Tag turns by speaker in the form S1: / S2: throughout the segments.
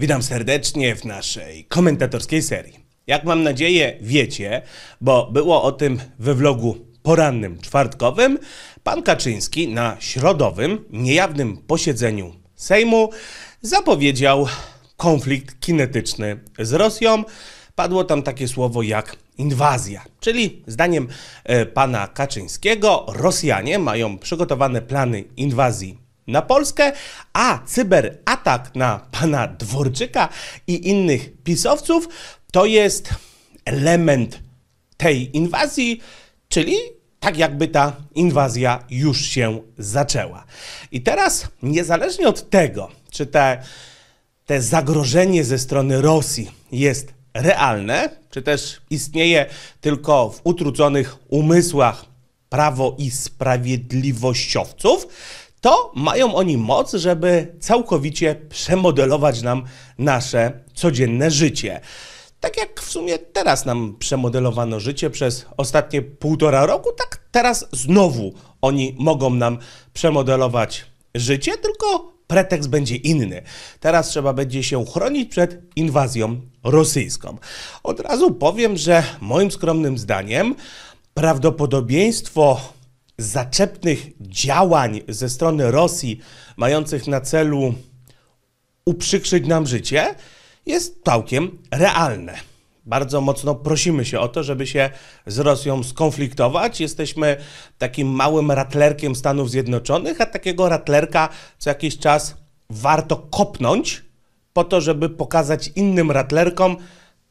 S1: Witam serdecznie w naszej komentatorskiej serii. Jak mam nadzieję wiecie, bo było o tym we vlogu porannym czwartkowym, pan Kaczyński na środowym, niejawnym posiedzeniu Sejmu zapowiedział konflikt kinetyczny z Rosją. Padło tam takie słowo jak inwazja. Czyli zdaniem e, pana Kaczyńskiego Rosjanie mają przygotowane plany inwazji na Polskę, a cyberatak na pana Dworczyka i innych pisowców to jest element tej inwazji, czyli tak jakby ta inwazja już się zaczęła. I teraz, niezależnie od tego, czy te, te zagrożenie ze strony Rosji jest realne, czy też istnieje tylko w utruconych umysłach prawo i sprawiedliwościowców, to mają oni moc, żeby całkowicie przemodelować nam nasze codzienne życie. Tak jak w sumie teraz nam przemodelowano życie przez ostatnie półtora roku, tak teraz znowu oni mogą nam przemodelować życie, tylko pretekst będzie inny. Teraz trzeba będzie się chronić przed inwazją rosyjską. Od razu powiem, że moim skromnym zdaniem prawdopodobieństwo zaczepnych działań ze strony Rosji mających na celu uprzykrzyć nam życie jest całkiem realne. Bardzo mocno prosimy się o to, żeby się z Rosją skonfliktować. Jesteśmy takim małym ratlerkiem Stanów Zjednoczonych, a takiego ratlerka co jakiś czas warto kopnąć po to, żeby pokazać innym ratlerkom,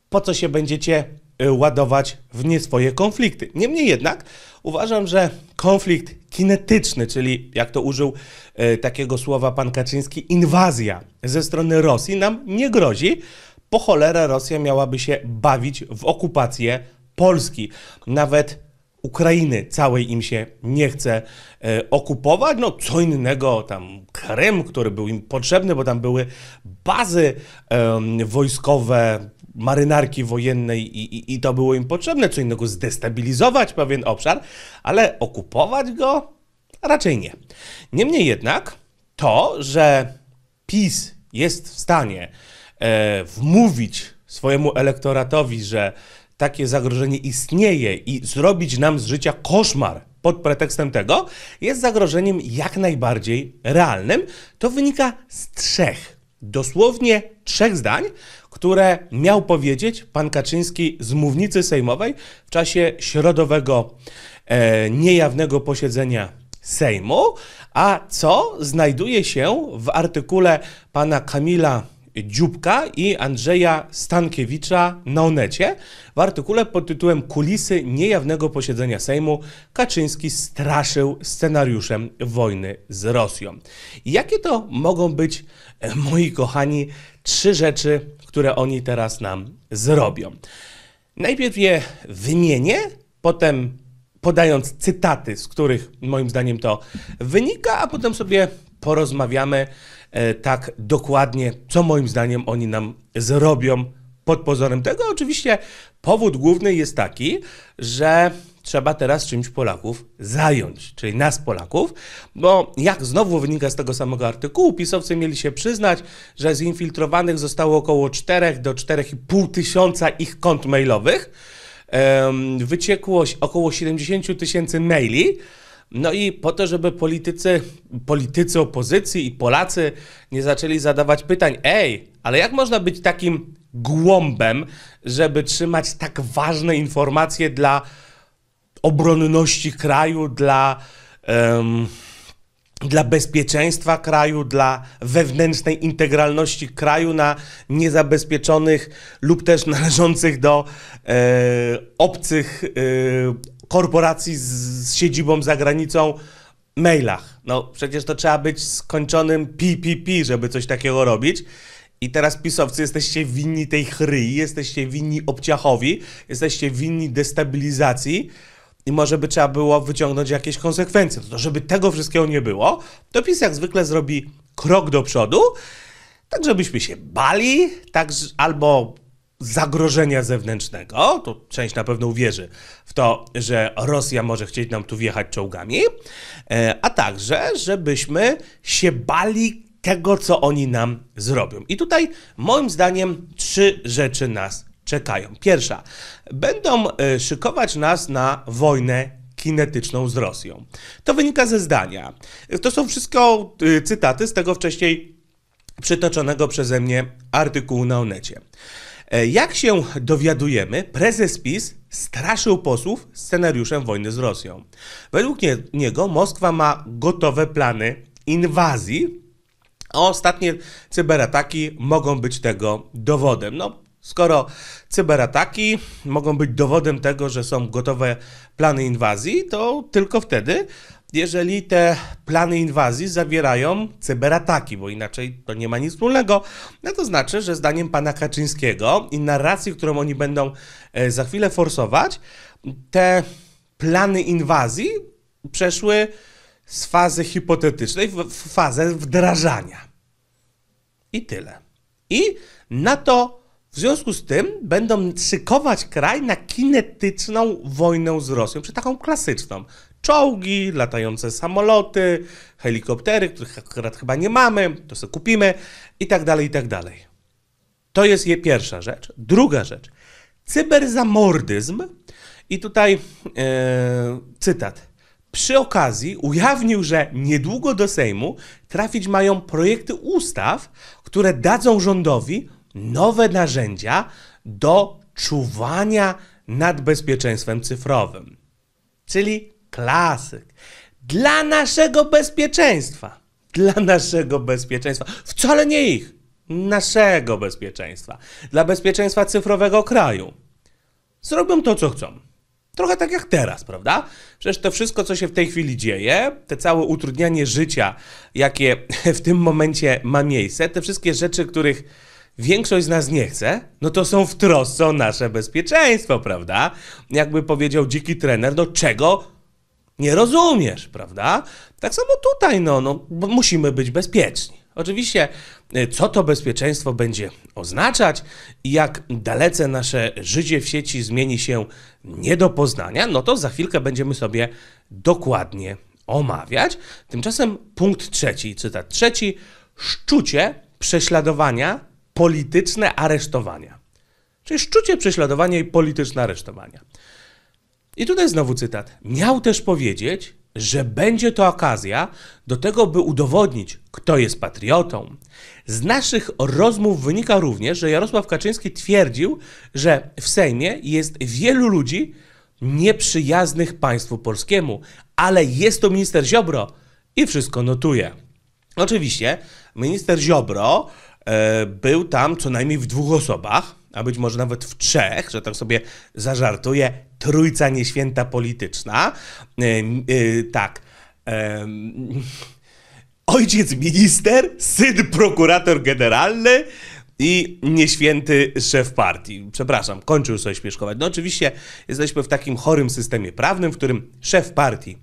S1: po co się będziecie Y, ładować w nie swoje konflikty. Niemniej jednak uważam, że konflikt kinetyczny, czyli jak to użył y, takiego słowa pan Kaczyński, inwazja ze strony Rosji nam nie grozi. Po cholera, Rosja miałaby się bawić w okupację Polski. Nawet Ukrainy całej im się nie chce e, okupować. No co innego, tam Krym, który był im potrzebny, bo tam były bazy e, wojskowe, marynarki wojennej i, i, i to było im potrzebne, co innego zdestabilizować pewien obszar, ale okupować go raczej nie. Niemniej jednak to, że PiS jest w stanie e, wmówić swojemu elektoratowi, że takie zagrożenie istnieje i zrobić nam z życia koszmar pod pretekstem tego, jest zagrożeniem jak najbardziej realnym. To wynika z trzech, dosłownie trzech zdań, które miał powiedzieć pan Kaczyński z mównicy sejmowej w czasie środowego e, niejawnego posiedzenia Sejmu, a co znajduje się w artykule pana Kamila Dziubka i Andrzeja Stankiewicza na Onecie w artykule pod tytułem Kulisy niejawnego posiedzenia Sejmu Kaczyński straszył scenariuszem wojny z Rosją. Jakie to mogą być, e, moi kochani, trzy rzeczy, które oni teraz nam zrobią. Najpierw je wymienię, potem podając cytaty, z których moim zdaniem to wynika, a potem sobie porozmawiamy e, tak dokładnie, co moim zdaniem oni nam zrobią pod pozorem tego. Oczywiście powód główny jest taki, że trzeba teraz czymś Polaków zająć, czyli nas Polaków, bo jak znowu wynika z tego samego artykułu, pisowcy mieli się przyznać, że zinfiltrowanych zostało około 4 do 4,5 tysiąca ich kont mailowych, wyciekło około 70 tysięcy maili, no i po to, żeby politycy, politycy opozycji i Polacy nie zaczęli zadawać pytań, ej, ale jak można być takim głąbem, żeby trzymać tak ważne informacje dla obronności kraju, dla, um, dla bezpieczeństwa kraju, dla wewnętrznej integralności kraju na niezabezpieczonych lub też należących do e, obcych e, korporacji z, z siedzibą za granicą mailach. No przecież to trzeba być skończonym PPP, żeby coś takiego robić. I teraz pisowcy jesteście winni tej chryi, jesteście winni obciachowi, jesteście winni destabilizacji i może by trzeba było wyciągnąć jakieś konsekwencje. To, żeby tego wszystkiego nie było, to PiS jak zwykle zrobi krok do przodu, tak żebyśmy się bali, tak, albo zagrożenia zewnętrznego, to część na pewno uwierzy w to, że Rosja może chcieć nam tu wjechać czołgami, e, a także, żebyśmy się bali tego, co oni nam zrobią. I tutaj, moim zdaniem, trzy rzeczy nas czekają. Pierwsza, będą e, szykować nas na wojnę kinetyczną z Rosją. To wynika ze zdania. To są wszystko e, cytaty z tego wcześniej przytoczonego przeze mnie artykułu na Onecie. E, jak się dowiadujemy, prezes PiS straszył posłów scenariuszem wojny z Rosją. Według nie, niego Moskwa ma gotowe plany inwazji, a ostatnie cyberataki mogą być tego dowodem. No, Skoro cyberataki mogą być dowodem tego, że są gotowe plany inwazji, to tylko wtedy, jeżeli te plany inwazji zawierają cyberataki, bo inaczej to nie ma nic wspólnego, no to znaczy, że zdaniem pana Kaczyńskiego i narracji, którą oni będą e, za chwilę forsować, te plany inwazji przeszły z fazy hipotetycznej w fazę wdrażania. I tyle. I na to w związku z tym będą szykować kraj na kinetyczną wojnę z Rosją, czy taką klasyczną. Czołgi, latające samoloty, helikoptery, których akurat chyba nie mamy, to sobie kupimy i tak dalej, i tak dalej. To jest jej pierwsza rzecz. Druga rzecz. Cyberzamordyzm. I tutaj e, cytat przy okazji ujawnił, że niedługo do Sejmu trafić mają projekty ustaw, które dadzą rządowi nowe narzędzia do czuwania nad bezpieczeństwem cyfrowym. Czyli klasyk. Dla naszego bezpieczeństwa. Dla naszego bezpieczeństwa. Wcale nie ich. Naszego bezpieczeństwa. Dla bezpieczeństwa cyfrowego kraju. Zrobią to, co chcą. Trochę tak jak teraz, prawda? Przecież to wszystko, co się w tej chwili dzieje, te całe utrudnianie życia, jakie w tym momencie ma miejsce, te wszystkie rzeczy, których większość z nas nie chce, no to są w trosce o nasze bezpieczeństwo, prawda? Jakby powiedział dziki trener, no czego nie rozumiesz, prawda? Tak samo tutaj, no, no musimy być bezpieczni. Oczywiście, y, co to bezpieczeństwo będzie oznaczać i jak dalece nasze życie w sieci zmieni się nie do poznania, no to za chwilkę będziemy sobie dokładnie omawiać. Tymczasem punkt trzeci, cytat trzeci, szczucie prześladowania polityczne aresztowania. Czyli szczucie, prześladowanie i polityczne aresztowania. I tutaj znowu cytat. Miał też powiedzieć, że będzie to okazja do tego, by udowodnić, kto jest patriotą. Z naszych rozmów wynika również, że Jarosław Kaczyński twierdził, że w Sejmie jest wielu ludzi nieprzyjaznych państwu polskiemu, ale jest to minister Ziobro i wszystko notuje. Oczywiście minister Ziobro E, był tam co najmniej w dwóch osobach, a być może nawet w trzech, że tak sobie zażartuję, trójca nieświęta polityczna. E, e, tak. Ojciec minister, syn prokurator generalny i nieświęty szef partii. Przepraszam, kończył sobie śmieszkować. No oczywiście jesteśmy w takim chorym systemie prawnym, w którym szef partii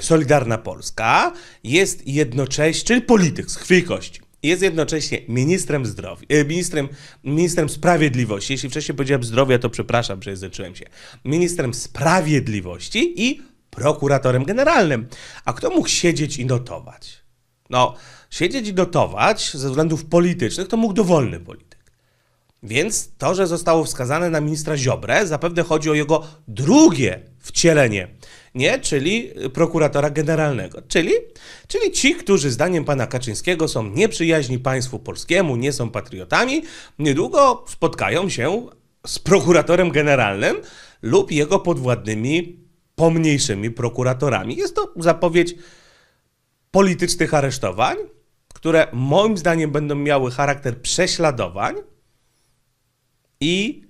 S1: Solidarna Polska jest jednocześnie, czyli polityk z krwi kości jest jednocześnie ministrem zdrowia, e, ministrem, ministrem sprawiedliwości. Jeśli wcześniej powiedziałem zdrowia, to przepraszam, przejęzyczyłem się. Ministrem sprawiedliwości i prokuratorem generalnym. A kto mógł siedzieć i notować? No, siedzieć i notować ze względów politycznych to mógł dowolny polityk. Więc to, że zostało wskazane na ministra Ziobrę, zapewne chodzi o jego drugie wcielenie nie? Czyli prokuratora generalnego. Czyli, czyli ci, którzy zdaniem pana Kaczyńskiego są nieprzyjaźni państwu polskiemu, nie są patriotami, niedługo spotkają się z prokuratorem generalnym lub jego podwładnymi pomniejszymi prokuratorami. Jest to zapowiedź politycznych aresztowań, które moim zdaniem będą miały charakter prześladowań i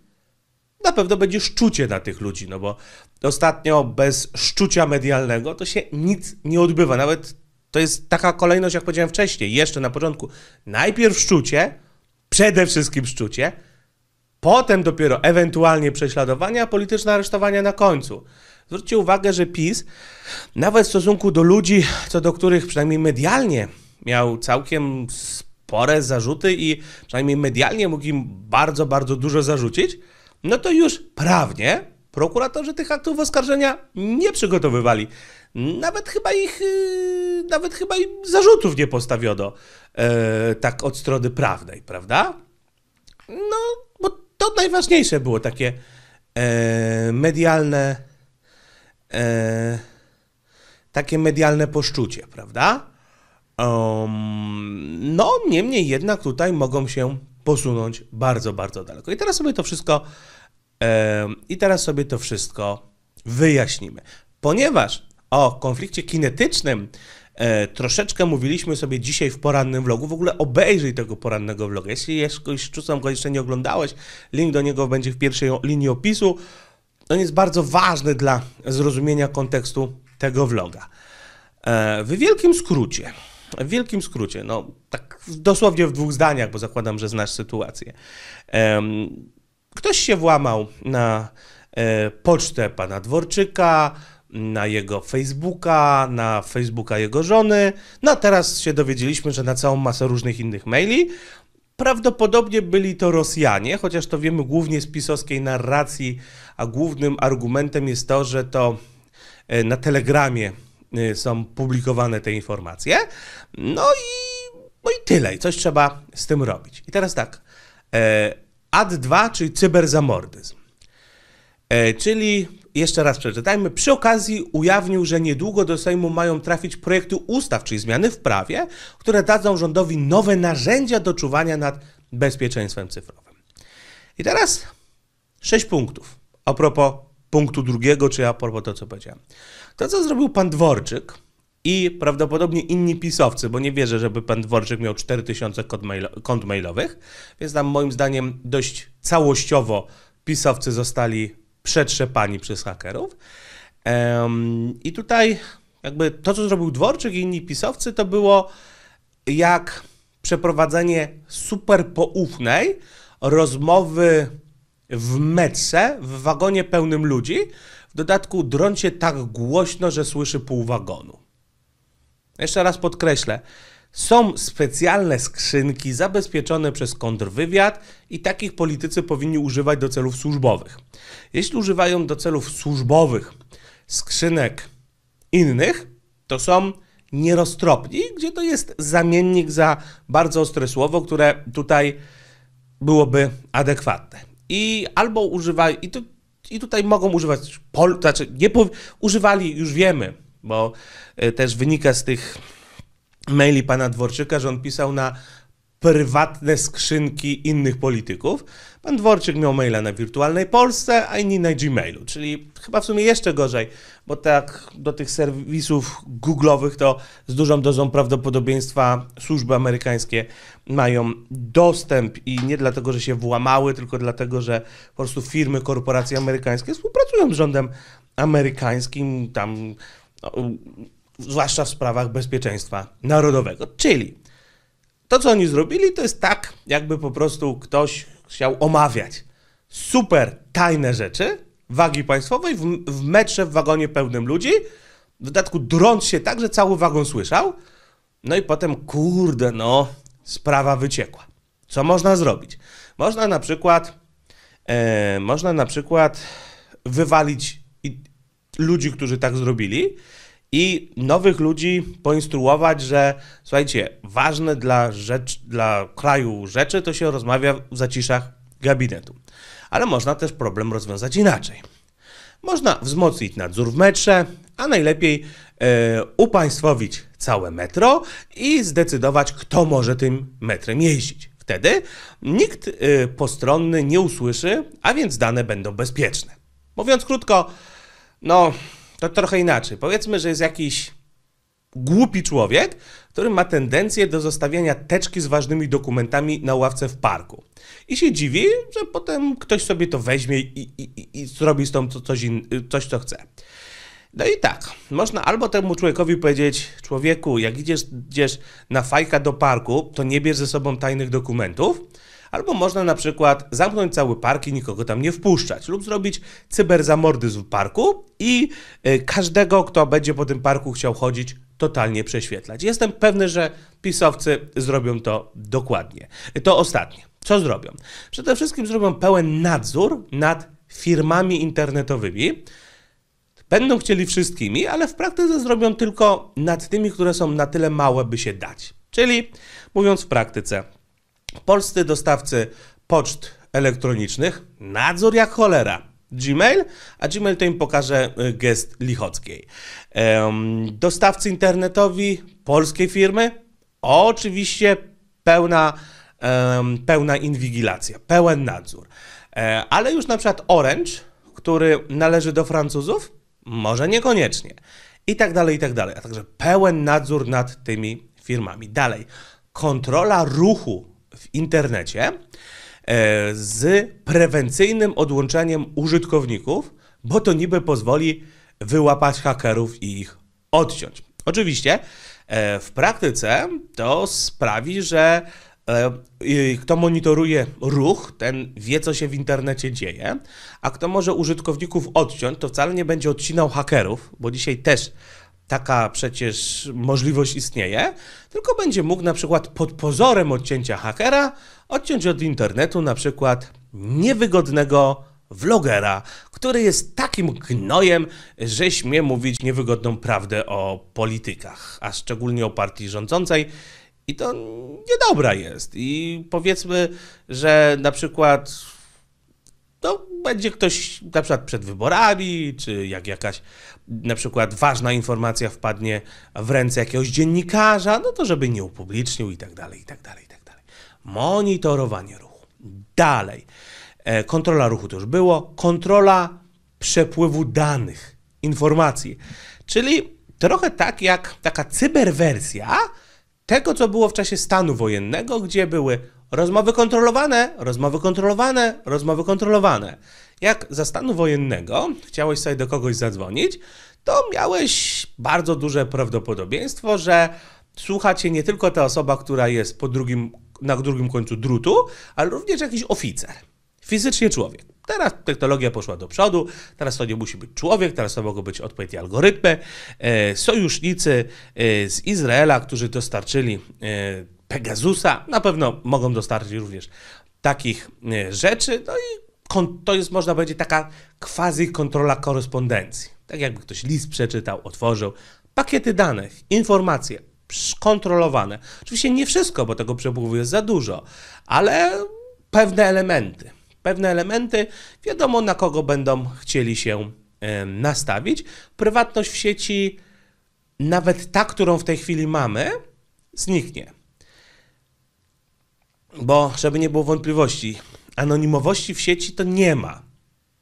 S1: na pewno będzie szczucie na tych ludzi, no bo ostatnio bez szczucia medialnego to się nic nie odbywa. Nawet to jest taka kolejność, jak powiedziałem wcześniej, jeszcze na początku. Najpierw szczucie, przede wszystkim szczucie, potem dopiero ewentualnie prześladowania, polityczne aresztowania na końcu. Zwróćcie uwagę, że PiS, nawet w stosunku do ludzi, co do których przynajmniej medialnie miał całkiem spore zarzuty i przynajmniej medialnie mógł im bardzo, bardzo dużo zarzucić, no to już prawnie Prokuratorzy tych aktów oskarżenia nie przygotowywali. Nawet chyba ich, y, nawet chyba im zarzutów nie postawiono e, tak od strony prawnej, prawda? No, bo to najważniejsze było takie e, medialne, e, takie medialne poszczucie, prawda? Um, no, niemniej jednak tutaj mogą się posunąć bardzo, bardzo daleko. I teraz sobie to wszystko i teraz sobie to wszystko wyjaśnimy. Ponieważ o konflikcie kinetycznym e, troszeczkę mówiliśmy sobie dzisiaj w porannym vlogu. W ogóle obejrzyj tego porannego vloga. Jeśli jeszcze go jeszcze nie oglądałeś, link do niego będzie w pierwszej linii opisu. On jest bardzo ważny dla zrozumienia kontekstu tego vloga. E, w wielkim skrócie, w wielkim skrócie, no tak dosłownie w dwóch zdaniach, bo zakładam, że znasz sytuację ktoś się włamał na e, pocztę pana Dworczyka, na jego Facebooka, na Facebooka jego żony. No a teraz się dowiedzieliśmy, że na całą masę różnych innych maili. Prawdopodobnie byli to Rosjanie, chociaż to wiemy głównie z pisowskiej narracji, a głównym argumentem jest to, że to e, na Telegramie e, są publikowane te informacje. No i, no i tyle, i coś trzeba z tym robić. I teraz tak, AD2, czyli cyberzamordyzm. E, czyli, jeszcze raz przeczytajmy, przy okazji ujawnił, że niedługo do Sejmu mają trafić projekty ustaw, czyli zmiany w prawie, które dadzą rządowi nowe narzędzia do czuwania nad bezpieczeństwem cyfrowym. I teraz sześć punktów a propos punktu drugiego, czy a propos to, co powiedziałem. To, co zrobił pan Dworczyk, i prawdopodobnie inni pisowcy, bo nie wierzę, żeby pan Dworczyk miał 4000 kont, mailo kont mailowych, więc tam moim zdaniem dość całościowo pisowcy zostali przetrzepani przez hakerów. Um, I tutaj jakby to, co zrobił Dworczyk i inni pisowcy, to było jak przeprowadzenie super poufnej rozmowy w metrze, w wagonie pełnym ludzi, w dodatku drącie tak głośno, że słyszy pół wagonu. Jeszcze raz podkreślę. Są specjalne skrzynki zabezpieczone przez kontrwywiad i takich politycy powinni używać do celów służbowych. Jeśli używają do celów służbowych skrzynek innych, to są nieroztropni, gdzie to jest zamiennik za bardzo ostre słowo, które tutaj byłoby adekwatne. I albo używają, i, tu, i tutaj mogą używać, pol, znaczy nie, używali, już wiemy, bo e, też wynika z tych maili pana Dworczyka, że on pisał na prywatne skrzynki innych polityków. Pan Dworczyk miał maila na wirtualnej Polsce, a inni na Gmailu, czyli chyba w sumie jeszcze gorzej, bo tak do tych serwisów googlowych to z dużą dozą prawdopodobieństwa służby amerykańskie mają dostęp i nie dlatego, że się włamały, tylko dlatego, że po prostu firmy, korporacje amerykańskie współpracują z rządem amerykańskim, tam no, zwłaszcza w sprawach bezpieczeństwa narodowego. Czyli to, co oni zrobili, to jest tak, jakby po prostu ktoś chciał omawiać super tajne rzeczy wagi państwowej w, w metrze, w wagonie pełnym ludzi, w dodatku drąc się tak, że cały wagon słyszał, no i potem, kurde, no, sprawa wyciekła. Co można zrobić? Można na przykład, e, można na przykład wywalić ludzi, którzy tak zrobili i nowych ludzi poinstruować, że słuchajcie, ważne dla, rzecz, dla kraju rzeczy to się rozmawia w zaciszach gabinetu. Ale można też problem rozwiązać inaczej. Można wzmocnić nadzór w metrze, a najlepiej yy, upaństwowić całe metro i zdecydować, kto może tym metrem jeździć. Wtedy nikt yy, postronny nie usłyszy, a więc dane będą bezpieczne. Mówiąc krótko, no, to trochę inaczej. Powiedzmy, że jest jakiś głupi człowiek, który ma tendencję do zostawiania teczki z ważnymi dokumentami na ławce w parku. I się dziwi, że potem ktoś sobie to weźmie i, i, i zrobi z tą coś, in, coś, co chce. No i tak, można albo temu człowiekowi powiedzieć, człowieku, jak idziesz, idziesz na fajka do parku, to nie bierz ze sobą tajnych dokumentów, Albo można na przykład zamknąć cały park i nikogo tam nie wpuszczać, lub zrobić cyberzamordyzm w parku i y, każdego, kto będzie po tym parku chciał chodzić, totalnie prześwietlać. Jestem pewny, że pisowcy zrobią to dokładnie. To ostatnie. Co zrobią? Przede wszystkim zrobią pełen nadzór nad firmami internetowymi. Będą chcieli wszystkimi, ale w praktyce zrobią tylko nad tymi, które są na tyle małe, by się dać. Czyli, mówiąc w praktyce, polscy dostawcy poczt elektronicznych, nadzór jak cholera. Gmail, a Gmail to im pokaże y, gest Lichockiej. Dostawcy internetowi, polskie firmy, oczywiście pełna, pełna inwigilacja, pełen nadzór. E, ale już na przykład Orange, który należy do Francuzów, może niekoniecznie. I tak dalej, i tak dalej. A także pełen nadzór nad tymi firmami. Dalej, kontrola ruchu w internecie e, z prewencyjnym odłączeniem użytkowników, bo to niby pozwoli wyłapać hakerów i ich odciąć. Oczywiście e, w praktyce to sprawi, że e, kto monitoruje ruch, ten wie, co się w internecie dzieje, a kto może użytkowników odciąć, to wcale nie będzie odcinał hakerów, bo dzisiaj też taka przecież możliwość istnieje, tylko będzie mógł na przykład pod pozorem odcięcia hakera odciąć od internetu na przykład niewygodnego vlogera, który jest takim gnojem, że śmie mówić niewygodną prawdę o politykach, a szczególnie o partii rządzącej. I to niedobra jest. I powiedzmy, że na przykład to będzie ktoś na przykład przed wyborami, czy jak jakaś na przykład ważna informacja wpadnie w ręce jakiegoś dziennikarza, no to żeby nie upublicznił i tak dalej, i tak dalej, i tak dalej. Monitorowanie ruchu. Dalej. E, kontrola ruchu to już było. Kontrola przepływu danych, informacji. Czyli trochę tak jak taka cyberwersja tego, co było w czasie stanu wojennego, gdzie były Rozmowy kontrolowane, rozmowy kontrolowane, rozmowy kontrolowane. Jak za stanu wojennego chciałeś sobie do kogoś zadzwonić, to miałeś bardzo duże prawdopodobieństwo, że słucha cię nie tylko ta osoba, która jest po drugim, na drugim końcu drutu, ale również jakiś oficer. Fizycznie człowiek. Teraz technologia poszła do przodu, teraz to nie musi być człowiek, teraz to mogą być odpowiednie algorytmy. E, sojusznicy e, z Izraela, którzy dostarczyli e, Pegasusa. Na pewno mogą dostarczyć również takich e, rzeczy. No i to jest, można powiedzieć, taka quasi kontrola korespondencji. Tak jakby ktoś list przeczytał, otworzył. Pakiety danych, informacje kontrolowane. Oczywiście nie wszystko, bo tego przepływu jest za dużo, ale pewne elementy. Pewne elementy, wiadomo na kogo będą chcieli się e, nastawić. Prywatność w sieci, nawet ta, którą w tej chwili mamy, zniknie bo żeby nie było wątpliwości, anonimowości w sieci to nie ma.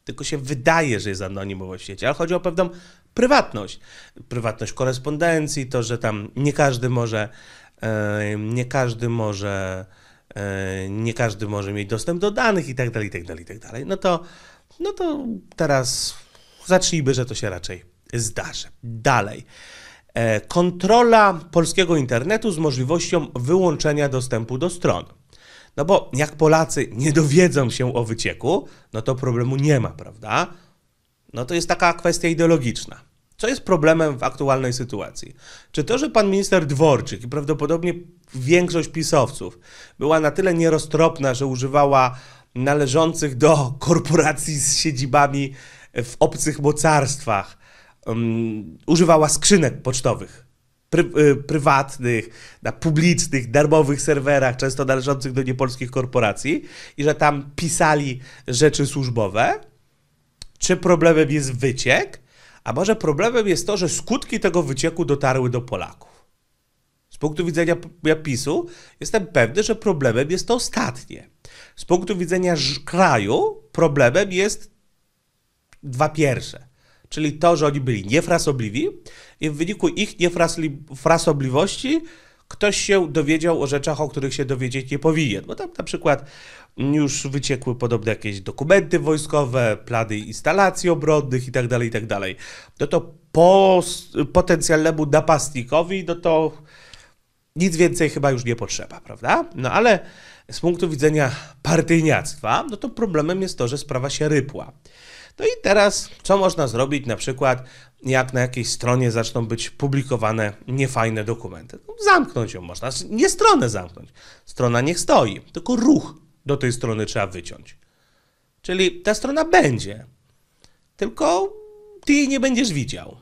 S1: Tylko się wydaje, że jest anonimowość w sieci, ale chodzi o pewną prywatność. Prywatność korespondencji, to, że tam nie każdy może, nie każdy może, nie każdy może mieć dostęp do danych i tak dalej, i tak dalej, i tak dalej. No to, no to teraz zacznijmy, że to się raczej zdarzy. Dalej. E, kontrola polskiego internetu z możliwością wyłączenia dostępu do stron. No bo jak Polacy nie dowiedzą się o wycieku, no to problemu nie ma, prawda? No to jest taka kwestia ideologiczna. Co jest problemem w aktualnej sytuacji? Czy to, że pan minister Dworczyk i prawdopodobnie większość pisowców była na tyle nieroztropna, że używała należących do korporacji z siedzibami w obcych mocarstwach, um, używała skrzynek pocztowych pry, y, prywatnych, na publicznych, darmowych serwerach, często należących do niepolskich korporacji, i że tam pisali rzeczy służbowe? Czy problemem jest wyciek? A może problemem jest to, że skutki tego wycieku dotarły do Polaków? Z punktu widzenia PiSu jestem pewny, że problemem jest to ostatnie. Z punktu widzenia kraju problemem jest dwa pierwsze czyli to, że oni byli niefrasobliwi i w wyniku ich niefrasobliwości ktoś się dowiedział o rzeczach, o których się dowiedzieć nie powinien. Bo tam na przykład już wyciekły podobne jakieś dokumenty wojskowe, plany instalacji obronnych itd., tak itd. Tak no to po potencjalnemu napastnikowi, no to nic więcej chyba już nie potrzeba, prawda? No ale z punktu widzenia partyjniactwa, no to problemem jest to, że sprawa się rypła. No i teraz, co można zrobić na przykład, jak na jakiejś stronie zaczną być publikowane niefajne dokumenty? No, zamknąć ją można, znaczy nie stronę zamknąć. Strona niech stoi, tylko ruch do tej strony trzeba wyciąć. Czyli ta strona będzie, tylko ty jej nie będziesz widział.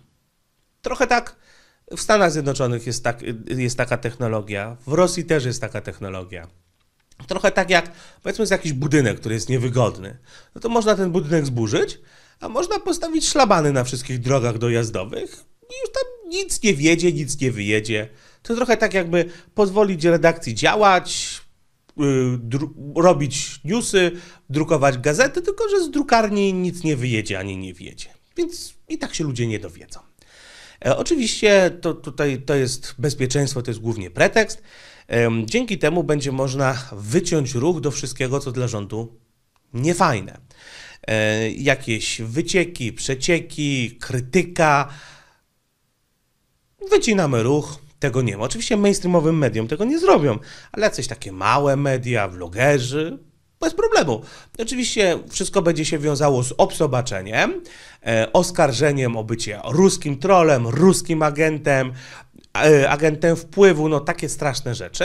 S1: Trochę tak w Stanach Zjednoczonych jest, tak, jest taka technologia, w Rosji też jest taka technologia. Trochę tak jak, powiedzmy, jest jakiś budynek, który jest niewygodny. No to można ten budynek zburzyć, a można postawić szlabany na wszystkich drogach dojazdowych i już tam nic nie wjedzie, nic nie wyjedzie. To trochę tak jakby pozwolić redakcji działać, y, robić newsy, drukować gazety, tylko że z drukarni nic nie wyjedzie ani nie wjedzie. Więc i tak się ludzie nie dowiedzą. E, oczywiście to tutaj to jest bezpieczeństwo, to jest głównie pretekst. Dzięki temu będzie można wyciąć ruch do wszystkiego, co dla rządu niefajne. E, jakieś wycieki, przecieki, krytyka. Wycinamy ruch, tego nie ma. Oczywiście mainstreamowym mediom tego nie zrobią, ale jakieś takie małe media, vlogerzy, bez problemu. Oczywiście wszystko będzie się wiązało z obsobaczeniem, e, oskarżeniem o bycie ruskim trolem, ruskim agentem, E, agentem wpływu, no takie straszne rzeczy.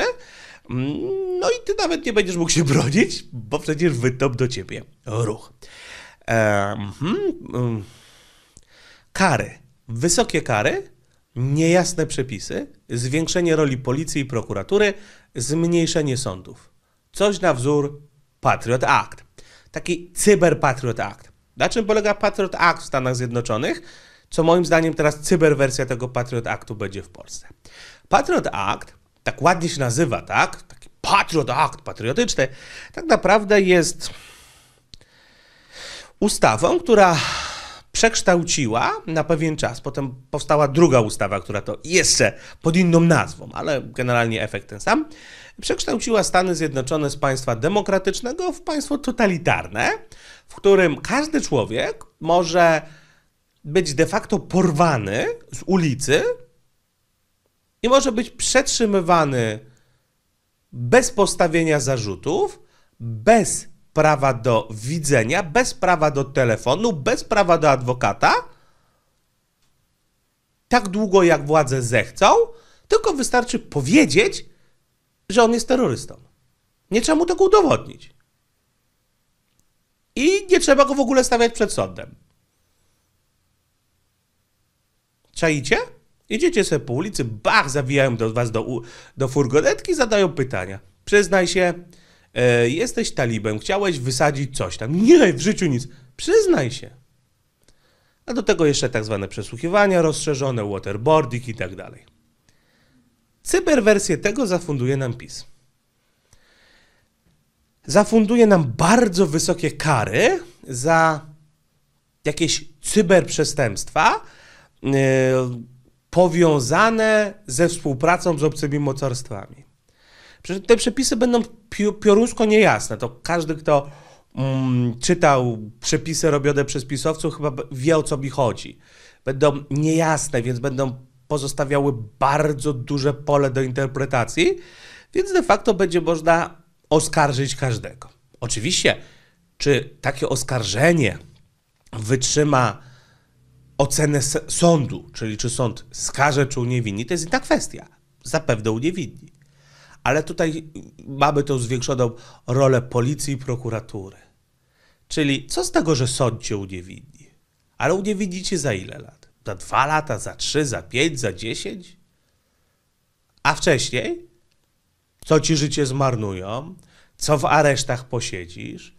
S1: Mm, no i ty nawet nie będziesz mógł się bronić, bo przecież wytop do ciebie ruch. Ehm, hmm, mm. kary. Wysokie kary, niejasne przepisy, zwiększenie roli policji i prokuratury, zmniejszenie sądów. Coś na wzór Patriot Act. Taki cyber Patriot Act. Na czym polega Patriot Act w Stanach Zjednoczonych? co moim zdaniem teraz cyberwersja tego Patriot Actu będzie w Polsce. Patriot Act, tak ładnie się nazywa, tak? Taki Patriot Act patriotyczny, tak naprawdę jest ustawą, która przekształciła na pewien czas. Potem powstała druga ustawa, która to jeszcze pod inną nazwą, ale generalnie efekt ten sam. Przekształciła Stany Zjednoczone z państwa demokratycznego w państwo totalitarne, w którym każdy człowiek może być de facto porwany z ulicy i może być przetrzymywany bez postawienia zarzutów, bez prawa do widzenia, bez prawa do telefonu, bez prawa do adwokata, tak długo jak władze zechcą, tylko wystarczy powiedzieć, że on jest terrorystą. Nie trzeba mu tego udowodnić. I nie trzeba go w ogóle stawiać przed sądem. Czaicie? Idziecie sobie po ulicy, bach, zawijają do was do, do furgonetki, zadają pytania. Przyznaj się, e, jesteś talibem, chciałeś wysadzić coś tam. Nie, w życiu nic. Przyznaj się. A do tego jeszcze tak zwane przesłuchiwania rozszerzone, waterboarding i tak dalej. Cyberwersję tego zafunduje nam PiS. Zafunduje nam bardzo wysokie kary za jakieś cyberprzestępstwa, E, powiązane ze współpracą z obcymi mocarstwami. Przecież te przepisy będą pioruszko niejasne. To każdy, kto mm, czytał przepisy robione przez pisowców, chyba wie o co mi chodzi. Będą niejasne, więc będą pozostawiały bardzo duże pole do interpretacji, więc de facto będzie można oskarżyć każdego. Oczywiście, czy takie oskarżenie wytrzyma ocenę sądu, czyli czy sąd skaże, czy uniewinni, to jest inna kwestia. Zapewne uniewinni. Ale tutaj mamy tą zwiększoną rolę policji i prokuratury. Czyli co z tego, że sąd cię uniewinni? Ale cię za ile lat? Za dwa lata, za trzy, za pięć, za dziesięć? A wcześniej? Co ci życie zmarnują? Co w aresztach posiedzisz?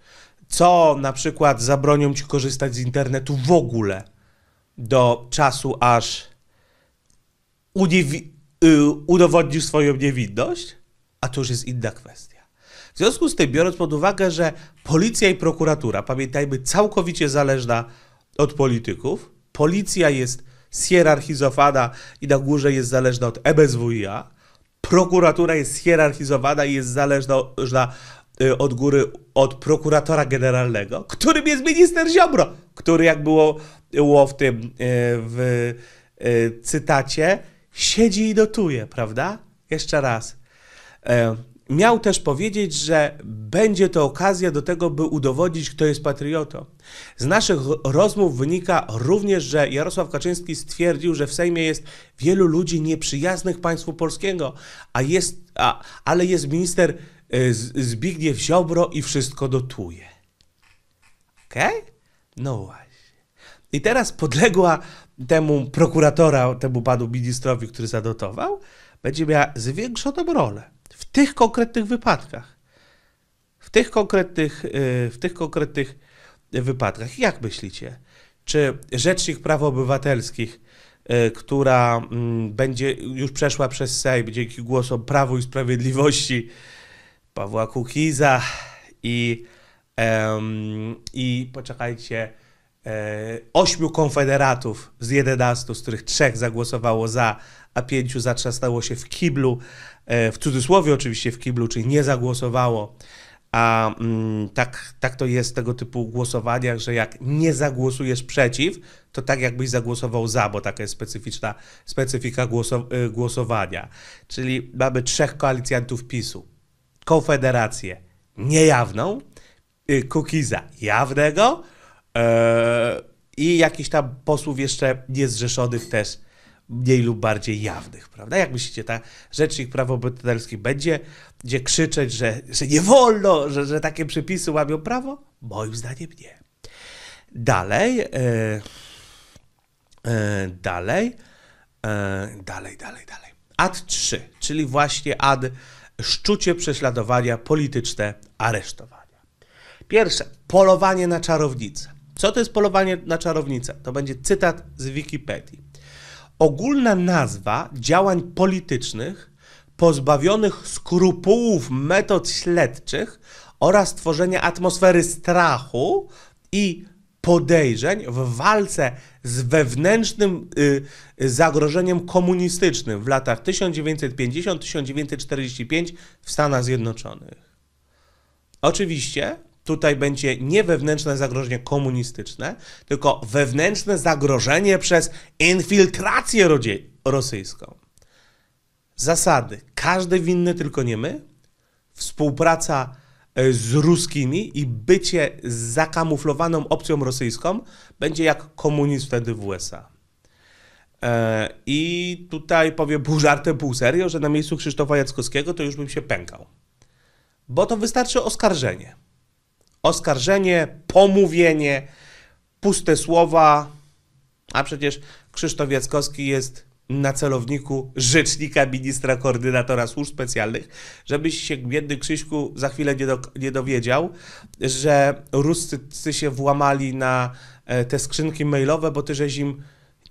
S1: Co na przykład zabronią ci korzystać z internetu w ogóle? do czasu, aż y, udowodnił swoją niewinność, a to już jest inna kwestia. W związku z tym, biorąc pod uwagę, że policja i prokuratura, pamiętajmy, całkowicie zależna od polityków, policja jest hierarchizowana i na górze jest zależna od MSWiA, prokuratura jest hierarchizowana i jest zależna y, od góry od prokuratora generalnego, którym jest minister Ziobro, który jak było było w tym e, w e, cytacie, siedzi i dotuje, prawda? Jeszcze raz. E, miał też powiedzieć, że będzie to okazja do tego, by udowodnić, kto jest patriotą. Z naszych rozmów wynika również, że Jarosław Kaczyński stwierdził, że w Sejmie jest wielu ludzi nieprzyjaznych państwu polskiego, a jest, a, ale jest minister Zbigniew Ziobro i wszystko dotuje. Okej? Okay? No way. I teraz podległa temu prokuratora, temu panu ministrowi, który zanotował, będzie miała zwiększoną rolę w tych konkretnych wypadkach. W tych konkretnych, y, w tych konkretnych wypadkach. Jak myślicie? Czy Rzecznik Praw Obywatelskich, y, która mm, będzie już przeszła przez Sejm dzięki głosom Prawu i Sprawiedliwości Pawła Kukiza i, i poczekajcie, E, ośmiu konfederatów z 11, z których trzech zagłosowało za, a pięciu zatrzastało się w kiblu, e, w cudzysłowie oczywiście w kiblu, czyli nie zagłosowało. A mm, tak, tak to jest w tego typu głosowaniach, że jak nie zagłosujesz przeciw, to tak jakbyś zagłosował za, bo taka jest specyficzna specyfika głosow e, głosowania. Czyli mamy trzech koalicjantów PiSu. Konfederację niejawną, Kukiza jawnego, Eee, i jakichś tam posłów jeszcze niezrzeszonych też mniej lub bardziej jawnych, prawda? Jak myślicie, ta rzecznik praw obywatelskich będzie, gdzie krzyczeć, że, że nie wolno, że, że takie przepisy łamią prawo? Moim zdaniem nie. Dalej, eee, eee, dalej, dalej, dalej, dalej. Ad 3, czyli właśnie ad szczucie prześladowania polityczne, aresztowania. Pierwsze, polowanie na czarownicę. Co to jest polowanie na czarownicę? To będzie cytat z Wikipedii. Ogólna nazwa działań politycznych pozbawionych skrupułów metod śledczych oraz tworzenia atmosfery strachu i podejrzeń w walce z wewnętrznym y, zagrożeniem komunistycznym w latach 1950-1945 w Stanach Zjednoczonych. Oczywiście tutaj będzie nie wewnętrzne zagrożenie komunistyczne, tylko wewnętrzne zagrożenie przez infiltrację rosyjską. Zasady. Każdy winny, tylko nie my. Współpraca e, z ruskimi i bycie zakamuflowaną opcją rosyjską będzie jak komunizm wtedy w USA. E, I tutaj powiem pół żartem, pół serio, że na miejscu Krzysztofa Jackowskiego to już bym się pękał. Bo to wystarczy oskarżenie oskarżenie, pomówienie, puste słowa, a przecież Krzysztof Jackowski jest na celowniku rzecznika ministra koordynatora służb specjalnych, żebyś się biedny Krzyśku za chwilę nie, do, nie dowiedział, że Ruscy się włamali na e, te skrzynki mailowe, bo ty żeś im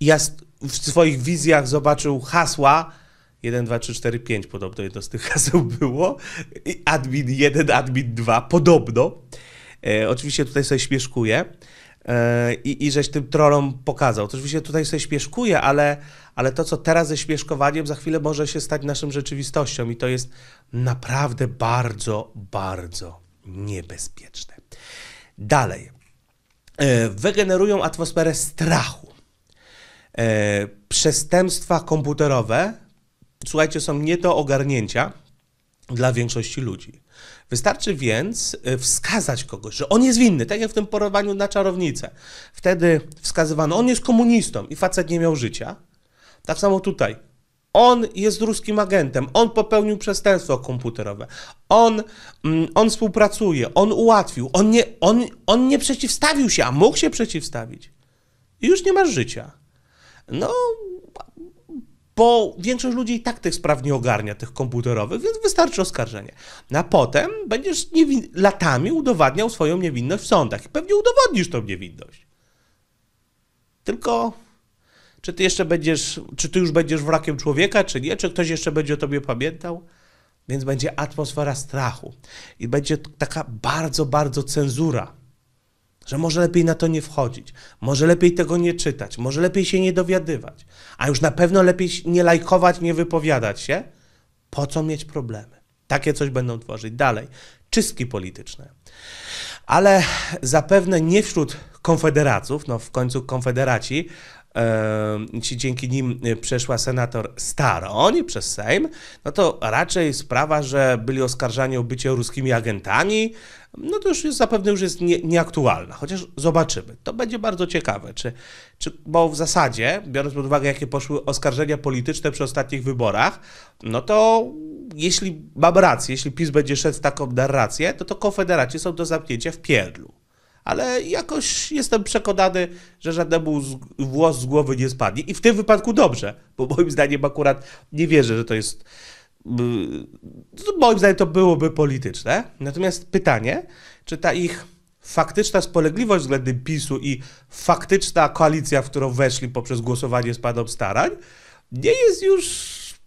S1: jast, w swoich wizjach zobaczył hasła 1, 2, 3, 4, 5 podobno jedno z tych haseł było, admin 1, admin 2 podobno E, oczywiście tutaj sobie śmieszkuje i, i żeś tym trollom pokazał. To oczywiście tutaj sobie śmieszkuje, ale, ale to, co teraz ze śmieszkowaniem, za chwilę może się stać naszą rzeczywistością i to jest naprawdę bardzo, bardzo niebezpieczne. Dalej. E, wygenerują atmosferę strachu. E, przestępstwa komputerowe, słuchajcie, są nie do ogarnięcia dla większości ludzi. Wystarczy więc y, wskazać kogoś, że on jest winny, tak jak w tym porowaniu na czarownicę. Wtedy wskazywano, on jest komunistą i facet nie miał życia. Tak samo tutaj. On jest ruskim agentem, on popełnił przestępstwo komputerowe, on, mm, on współpracuje, on ułatwił, on nie, on, on nie przeciwstawił się, a mógł się przeciwstawić. I już nie masz życia. No, bo większość ludzi i tak tych spraw nie ogarnia, tych komputerowych, więc wystarczy oskarżenie. No a potem będziesz niewin- latami udowadniał swoją niewinność w sądach i pewnie udowodnisz tą niewinność. Tylko czy ty jeszcze będziesz, czy ty już będziesz wrakiem człowieka, czy nie, czy ktoś jeszcze będzie o tobie pamiętał? Więc będzie atmosfera strachu i będzie taka bardzo, bardzo cenzura że może lepiej na to nie wchodzić, może lepiej tego nie czytać, może lepiej się nie dowiadywać, a już na pewno lepiej nie lajkować, nie wypowiadać się. Po co mieć problemy? Takie coś będą tworzyć dalej. Czystki polityczne. Ale zapewne nie wśród konfederaców, no w końcu konfederaci, ci dzięki nim y, przeszła senator Staroń przez Sejm, no to raczej sprawa, że byli oskarżani o bycie ruskimi agentami, no to już jest, zapewne już jest nie, nieaktualna, chociaż zobaczymy. To będzie bardzo ciekawe, czy, czy, bo w zasadzie, biorąc pod uwagę, jakie poszły oskarżenia polityczne przy ostatnich wyborach, no to jeśli mam rację, jeśli PiS będzie szedł w taką narrację, to to konfederaci są do zamknięcia w pierdlu. Ale jakoś jestem przekonany, że żadnemu z, włos z głowy nie spadnie. I w tym wypadku dobrze, bo moim zdaniem akurat nie wierzę, że to jest no, moim zdaniem to byłoby polityczne. Natomiast pytanie, czy ta ich faktyczna spolegliwość względem PiSu i faktyczna koalicja, w którą weszli poprzez głosowanie z panem starań, nie jest już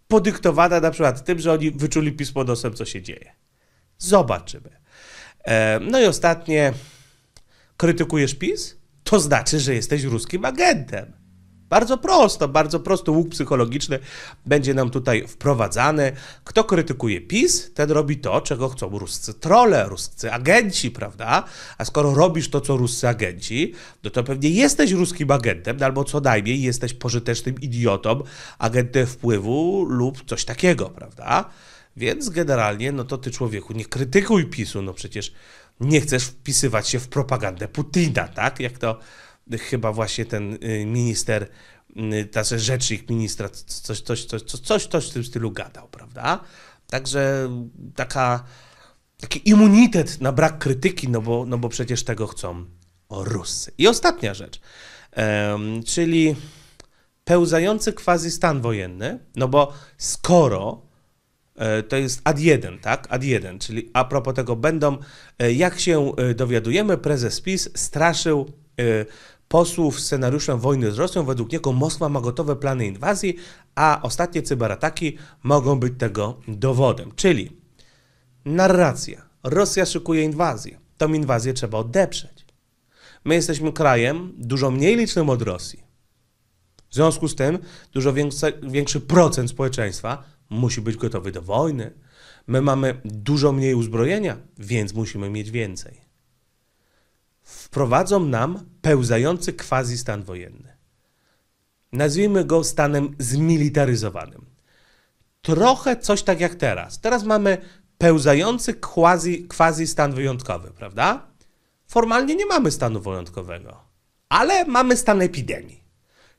S1: podyktowana na przykład tym, że oni wyczuli pismo nosem, co się dzieje. Zobaczymy. E, no i ostatnie, krytykujesz PiS? To znaczy, że jesteś ruskim agentem. Bardzo prosto, bardzo prosto łuk psychologiczny będzie nam tutaj wprowadzany. Kto krytykuje PiS, ten robi to, czego chcą ruscy trole, ruscy agenci, prawda? A skoro robisz to, co ruscy agenci, no to pewnie jesteś ruskim agentem, albo co najmniej jesteś pożytecznym idiotą, agentem wpływu lub coś takiego, prawda? Więc generalnie, no to ty człowieku, nie krytykuj PiSu, no przecież nie chcesz wpisywać się w propagandę Putina, tak? Jak to chyba właśnie ten y, minister, znaczy rzecznik ministra, coś, coś, coś, coś, coś, coś w tym stylu gadał, prawda? Także taka, taki immunitet na brak krytyki, no bo, no bo przecież tego chcą Ruscy. I ostatnia rzecz, czyli pełzający quasi stan wojenny, no bo skoro e, to jest ad 1, tak? Ad 1, czyli a propos tego będą, e, jak się e, dowiadujemy, prezes PiS straszył posłów scenariuszem wojny z Rosją. Według niego Moskwa ma gotowe plany inwazji, a ostatnie cyberataki mogą być tego dowodem. Czyli narracja. Rosja szykuje inwazję. Tą inwazję trzeba odeprzeć. My jesteśmy krajem dużo mniej licznym od Rosji. W związku z tym dużo większy, większy procent społeczeństwa musi być gotowy do wojny. My mamy dużo mniej uzbrojenia, więc musimy mieć więcej wprowadzą nam pełzający quasi stan wojenny. Nazwijmy go stanem zmilitaryzowanym. Trochę coś tak jak teraz. Teraz mamy pełzający quasi, quasi stan wyjątkowy, prawda? Formalnie nie mamy stanu wyjątkowego, ale mamy stan epidemii.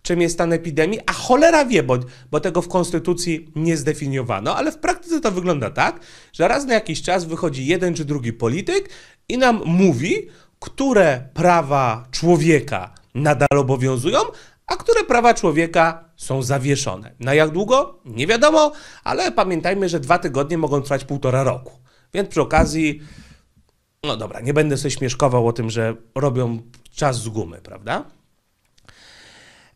S1: Czym jest stan epidemii? A cholera wie, bo, bo tego w konstytucji nie zdefiniowano, ale w praktyce to wygląda tak, że raz na jakiś czas wychodzi jeden czy drugi polityk i nam mówi, które prawa człowieka nadal obowiązują, a które prawa człowieka są zawieszone. Na jak długo? Nie wiadomo, ale pamiętajmy, że dwa tygodnie mogą trwać półtora roku. Więc przy okazji, no dobra, nie będę sobie śmieszkował o tym, że robią czas z gumy, prawda?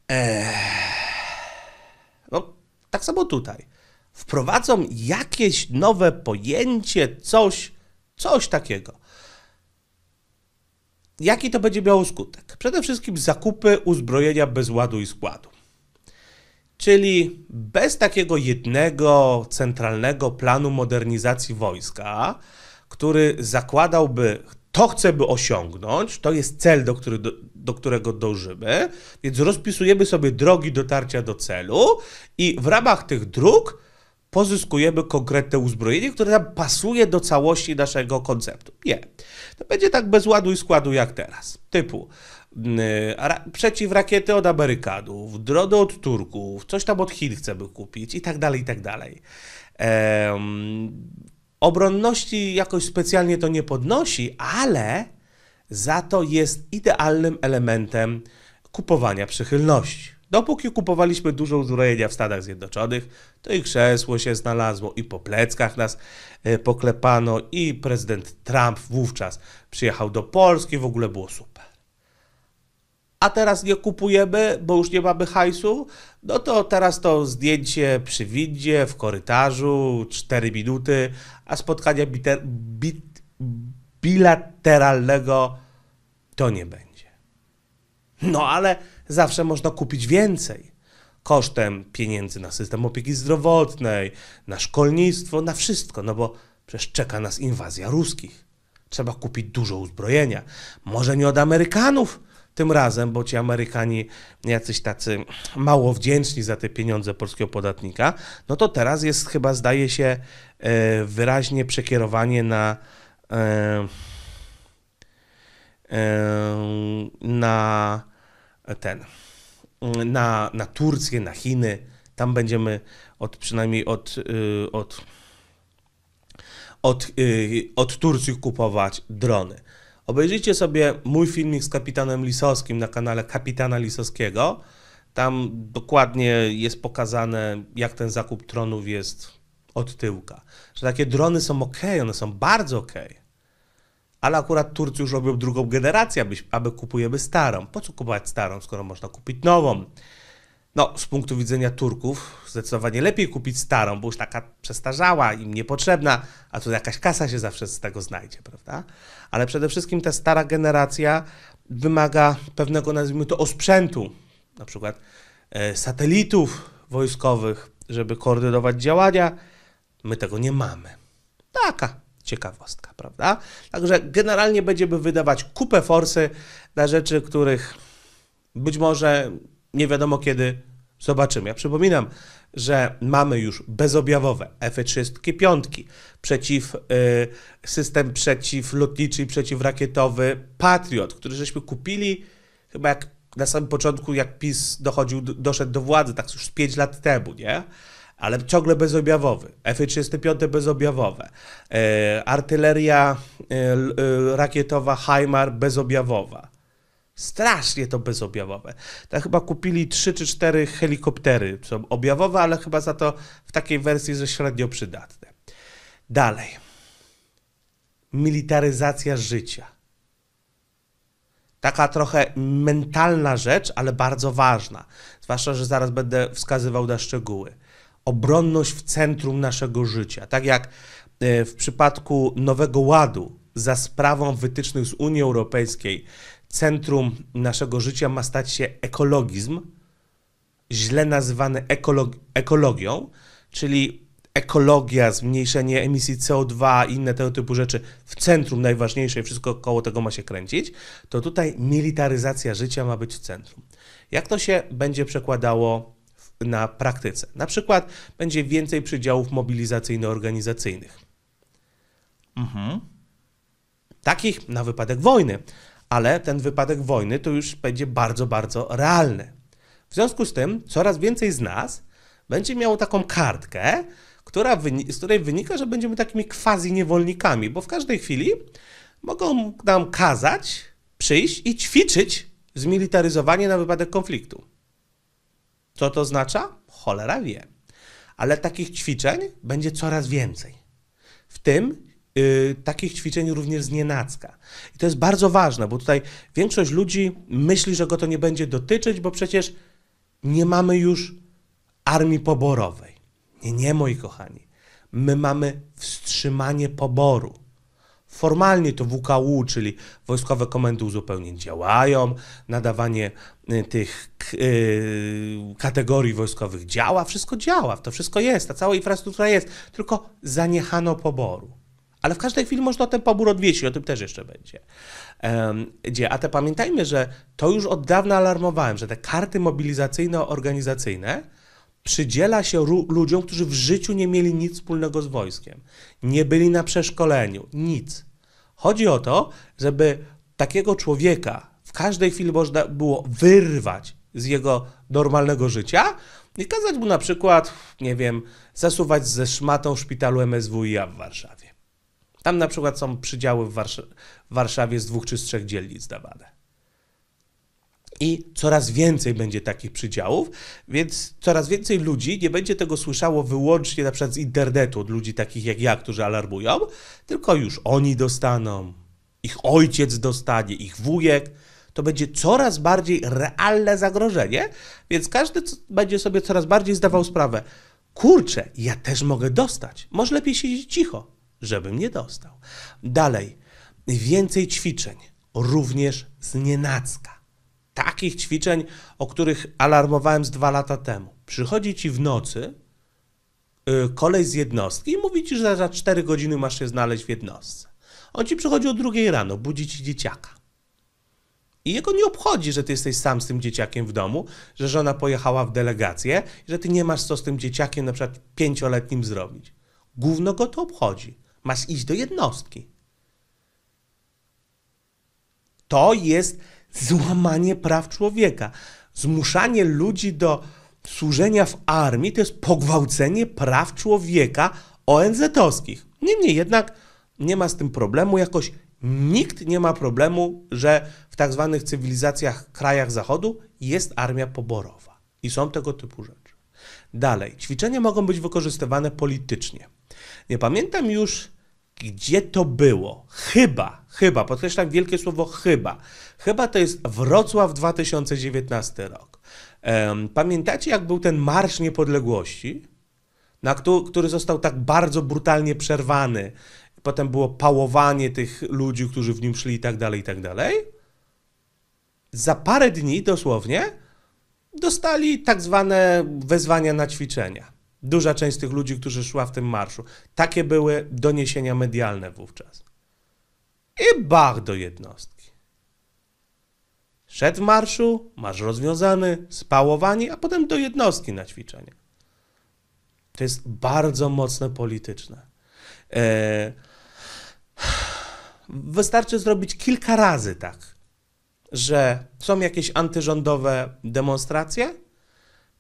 S1: Eee... No, tak samo tutaj. Wprowadzą jakieś nowe pojęcie, coś, coś takiego. Jaki to będzie miało skutek? Przede wszystkim zakupy uzbrojenia bez ładu i składu. Czyli bez takiego jednego centralnego planu modernizacji wojska, który zakładałby, to chcemy osiągnąć, to jest cel, do, który, do, do, którego dążymy, więc rozpisujemy sobie drogi dotarcia do celu i w ramach tych dróg pozyskujemy konkretne uzbrojenie, które nam pasuje do całości naszego konceptu. Nie. To będzie tak bez ładu i składu jak teraz. Typu mm, przeciwrakiety od Amerykanów, drony od Turków, coś tam od Chin chcemy kupić i tak dalej, i tak dalej. obronności jakoś specjalnie to nie podnosi, ale za to jest idealnym elementem kupowania przychylności. Dopóki kupowaliśmy dużo uzbrojenia w Stanach Zjednoczonych, to i krzesło się znalazło, i po pleckach nas e, poklepano, i prezydent Trump wówczas przyjechał do Polski, w ogóle było super. A teraz nie kupujemy, bo już nie mamy hajsu, no to teraz to zdjęcie przy windzie, w korytarzu, 4 minuty, a spotkania biter, bit, bilateralnego to nie będzie. No ale zawsze można kupić więcej. Kosztem pieniędzy na system opieki zdrowotnej, na szkolnictwo, na wszystko, no bo przecież czeka nas inwazja ruskich. Trzeba kupić dużo uzbrojenia. Może nie od Amerykanów tym razem, bo ci Amerykanie jacyś tacy mało wdzięczni za te pieniądze polskiego podatnika, no to teraz jest chyba, zdaje się, e, wyraźnie przekierowanie na e, e, na ten, na, na Turcję, na Chiny. Tam będziemy od przynajmniej od, y, od, od, y, od Turcji kupować drony. Obejrzyjcie sobie mój filmik z kapitanem Lisowskim na kanale Kapitana Lisowskiego. Tam dokładnie jest pokazane, jak ten zakup tronów jest od tyłka. Że takie drony są ok, one są bardzo ok ale akurat Turcy już robią drugą generację, aby, aby kupujemy starą. Po co kupować starą, skoro można kupić nową? No, z punktu widzenia Turków zdecydowanie lepiej kupić starą, bo już taka przestarzała, im niepotrzebna, a tu jakaś kasa się zawsze z tego znajdzie, prawda? Ale przede wszystkim ta stara generacja wymaga pewnego, nazwijmy to, osprzętu, na przykład e, satelitów wojskowych, żeby koordynować działania. My tego nie mamy. Taka ciekawostka, prawda? Także generalnie będziemy wydawać kupę forsy na rzeczy, których być może nie wiadomo kiedy zobaczymy. Ja przypominam, że mamy już bezobjawowe F-35, przeciw, y, system przeciwlotniczy i przeciwrakietowy Patriot, który żeśmy kupili chyba jak na samym początku, jak PiS dochodził, doszedł do władzy, tak już 5 lat temu, nie? ale ciągle bezobjawowy. F-35 bezobjawowe. E, artyleria e, e, rakietowa Heimar bezobjawowa. Strasznie to bezobjawowe. Tak chyba kupili 3 czy 4 helikoptery, są objawowe, ale chyba za to w takiej wersji, że średnio przydatne. Dalej. Militaryzacja życia. Taka trochę mentalna rzecz, ale bardzo ważna. Zwłaszcza, że zaraz będę wskazywał na szczegóły obronność w centrum naszego życia. Tak jak e, w przypadku Nowego Ładu, za sprawą wytycznych z Unii Europejskiej, centrum naszego życia ma stać się ekologizm, źle nazywany ekologią, czyli ekologia, zmniejszenie emisji CO2 i inne tego typu rzeczy w centrum najważniejsze i wszystko koło tego ma się kręcić, to tutaj militaryzacja życia ma być w centrum. Jak to się będzie przekładało na praktyce. Na przykład będzie więcej przydziałów mobilizacyjno-organizacyjnych. Mhm. Takich na wypadek wojny, ale ten wypadek wojny to już będzie bardzo, bardzo realny. W związku z tym coraz więcej z nas będzie miało taką kartkę, która, z której wynika, że będziemy takimi quasi niewolnikami, bo w każdej chwili mogą nam kazać przyjść i ćwiczyć zmilitaryzowanie na wypadek konfliktu. Co to oznacza? Cholera wie. Ale takich ćwiczeń będzie coraz więcej. W tym Yy, takich ćwiczeń również znienacka. I to jest bardzo ważne, bo tutaj większość ludzi myśli, że go to nie będzie dotyczyć, bo przecież nie mamy już armii poborowej. Nie, nie, moi kochani. My mamy wstrzymanie poboru. Formalnie to WKU, czyli Wojskowe Komendy Uzupełnień działają, nadawanie y, tych y, kategorii wojskowych działa, wszystko działa, to wszystko jest, ta cała infrastruktura jest, tylko zaniechano poboru. Ale w każdej chwili można ten pobór odwiesić, o tym też jeszcze będzie. Gdzie, a te pamiętajmy, że to już od dawna alarmowałem, że te karty mobilizacyjno-organizacyjne przydziela się ludziom, którzy w życiu nie mieli nic wspólnego z wojskiem, nie byli na przeszkoleniu, nic. Chodzi o to, żeby takiego człowieka w każdej chwili można było wyrwać z jego normalnego życia i kazać mu na przykład, nie wiem, zasuwać ze szmatą w szpitalu MSWiA w Warszawie. Tam na przykład są przydziały w, Warsz w Warszawie z dwóch czy z trzech dzielnic dawane i coraz więcej będzie takich przydziałów, więc coraz więcej ludzi nie będzie tego słyszało wyłącznie na przykład z internetu od ludzi takich jak ja, którzy alarmują, tylko już oni dostaną, ich ojciec dostanie, ich wujek. To będzie coraz bardziej realne zagrożenie, więc każdy będzie sobie coraz bardziej zdawał sprawę. Kurczę, ja też mogę dostać. Może lepiej siedzieć cicho, żebym nie dostał. Dalej, więcej ćwiczeń, również z nienacka takich ćwiczeń, o których alarmowałem z dwa lata temu. Przychodzi ci w nocy y, kolej z jednostki i mówi ci, że za cztery godziny masz się znaleźć w jednostce. On ci przychodzi o drugiej rano, budzi ci dzieciaka. I jego nie obchodzi, że ty jesteś sam z tym dzieciakiem w domu, że żona pojechała w delegację że ty nie masz co z tym dzieciakiem, na przykład pięcioletnim, zrobić. Główno go to obchodzi. Masz iść do jednostki. To jest złamanie praw człowieka. Zmuszanie ludzi do służenia w armii to jest pogwałcenie praw człowieka ONZ-owskich. Niemniej jednak nie ma z tym problemu, jakoś nikt nie ma problemu, że w tak zwanych cywilizacjach, krajach zachodu jest armia poborowa. I są tego typu rzeczy. Dalej, ćwiczenia mogą być wykorzystywane politycznie. Nie pamiętam już, gdzie to było. Chyba, chyba, podkreślam wielkie słowo chyba. Chyba to jest Wrocław 2019 rok. Pamiętacie, jak był ten Marsz Niepodległości, na który, został tak bardzo brutalnie przerwany? Potem było pałowanie tych ludzi, którzy w nim szli i tak dalej, i tak dalej. Za parę dni dosłownie dostali tak zwane wezwania na ćwiczenia. Duża część tych ludzi, którzy szła w tym marszu. Takie były doniesienia medialne wówczas. I bach do jednostki. Szedł w marszu, marsz rozwiązany, spałowani, a potem do jednostki na ćwiczenie. To jest bardzo mocne polityczne. E, wystarczy zrobić kilka razy tak, że są jakieś antyrządowe demonstracje,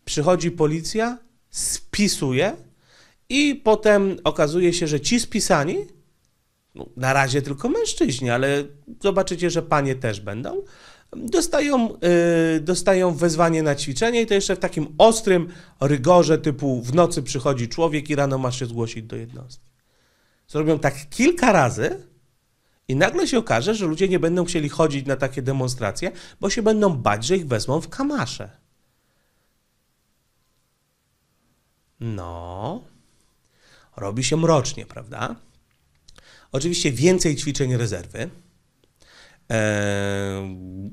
S1: przychodzi policja, spisuje i potem okazuje się, że ci spisani, no, na razie tylko mężczyźni, ale zobaczycie, że panie też będą, dostają, yy, dostają wezwanie na ćwiczenie i to jeszcze w takim ostrym rygorze typu w nocy przychodzi człowiek i rano masz się zgłosić do jednostki. Zrobią tak kilka razy i nagle się okaże, że ludzie nie będą chcieli chodzić na takie demonstracje, bo się będą bać, że ich wezmą w kamasze. No, robi się mrocznie, prawda? Oczywiście więcej ćwiczeń rezerwy. Eee,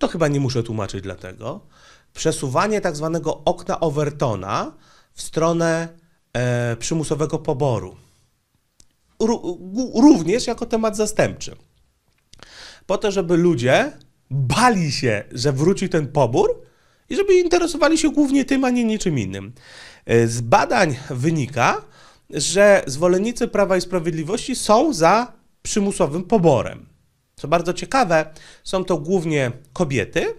S1: to chyba nie muszę tłumaczyć dlatego, przesuwanie tak zwanego okna Overtona w stronę e, przymusowego poboru. również jako temat zastępczy. Po to, żeby ludzie bali się, że wróci ten pobór i żeby interesowali się głównie tym, a nie niczym innym. E, z badań wynika, że zwolennicy Prawa i Sprawiedliwości są za przymusowym poborem. Co bardzo ciekawe, są to głównie kobiety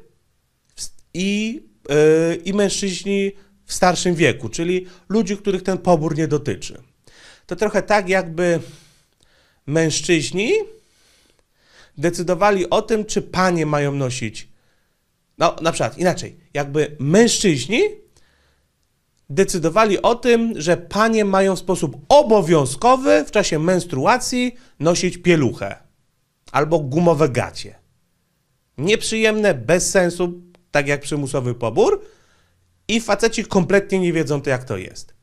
S1: i, yy, i mężczyźni w starszym wieku, czyli ludzi, których ten pobór nie dotyczy. To trochę tak, jakby mężczyźni decydowali o tym, czy panie mają nosić. No, na przykład inaczej, jakby mężczyźni decydowali o tym, że panie mają w sposób obowiązkowy w czasie menstruacji nosić pieluchę albo gumowe gacie. Nieprzyjemne, bez sensu, tak jak przymusowy pobór i faceci kompletnie nie wiedzą to, jak to jest.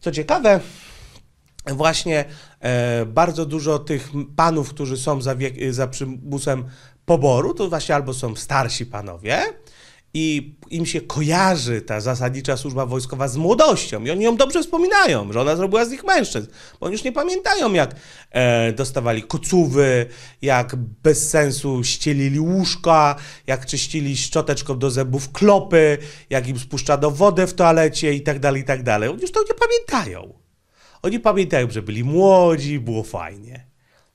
S1: Co ciekawe, właśnie e, bardzo dużo tych panów, którzy są za, wiek, za przymusem poboru, to właśnie albo są starsi panowie, i im się kojarzy ta zasadnicza służba wojskowa z młodością i oni ją dobrze wspominają, że ona zrobiła z nich mężczyzn, bo oni już nie pamiętają jak e, dostawali kocówy, jak bez sensu ścielili łóżka, jak czyścili szczoteczką do zębów klopy, jak im spuszczano wodę w toalecie i tak dalej, i tak dalej. Oni już to nie pamiętają. Oni pamiętają, że byli młodzi, było fajnie.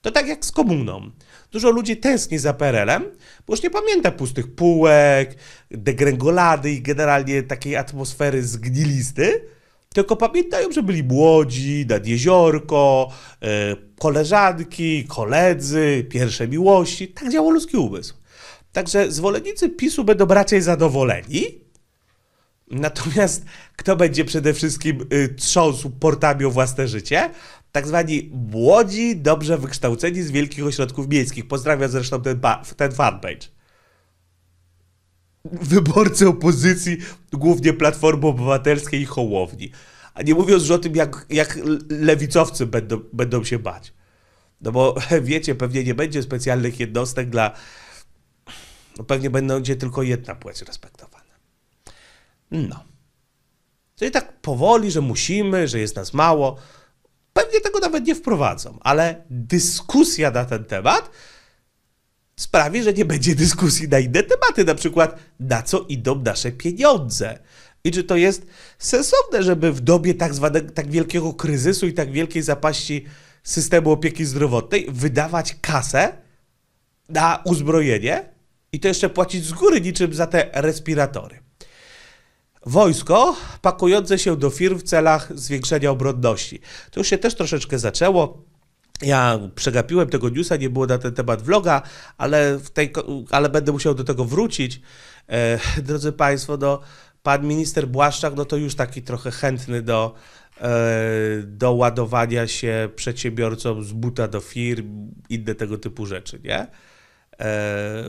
S1: To tak jak z komuną. Dużo ludzi tęskni za PRL-em, bo już nie pamięta pustych półek, degrengolady i generalnie takiej atmosfery zgnilisty, tylko pamiętają, że byli młodzi, nad jeziorko, e, koleżanki, koledzy, pierwsze miłości. Tak działa ludzki umysł. Także zwolennicy PiSu będą raczej zadowoleni, Natomiast kto będzie przede wszystkim y, trząsł portami o własne życie? Tak zwani młodzi, dobrze wykształceni z wielkich ośrodków miejskich. Pozdrawiam zresztą ten, ten fanpage. Wyborcy opozycji, głównie Platformy Obywatelskiej i Hołowni. A nie mówiąc już o tym, jak, jak lewicowcy będą, będą się bać. No bo wiecie, pewnie nie będzie specjalnych jednostek dla. No pewnie będzie tylko jedna płeć respektowana. No. Czyli tak powoli, że musimy, że jest nas mało. Pewnie tego nawet nie wprowadzą, ale dyskusja na ten temat sprawi, że nie będzie dyskusji na inne tematy, na przykład na co idą nasze pieniądze. I czy to jest sensowne, żeby w dobie tak, zwanego, tak wielkiego kryzysu i tak wielkiej zapaści systemu opieki zdrowotnej wydawać kasę na uzbrojenie i to jeszcze płacić z góry niczym za te respiratory? Wojsko pakujące się do firm w celach zwiększenia obronności. To już się też troszeczkę zaczęło. Ja przegapiłem tego newsa, nie było na ten temat vloga, ale, tej, ale będę musiał do tego wrócić. E, drodzy Państwo, no, pan minister Błaszczak no to już taki trochę chętny do, e, do ładowania się przedsiębiorcom z buta do firm, inne tego typu rzeczy, nie? E,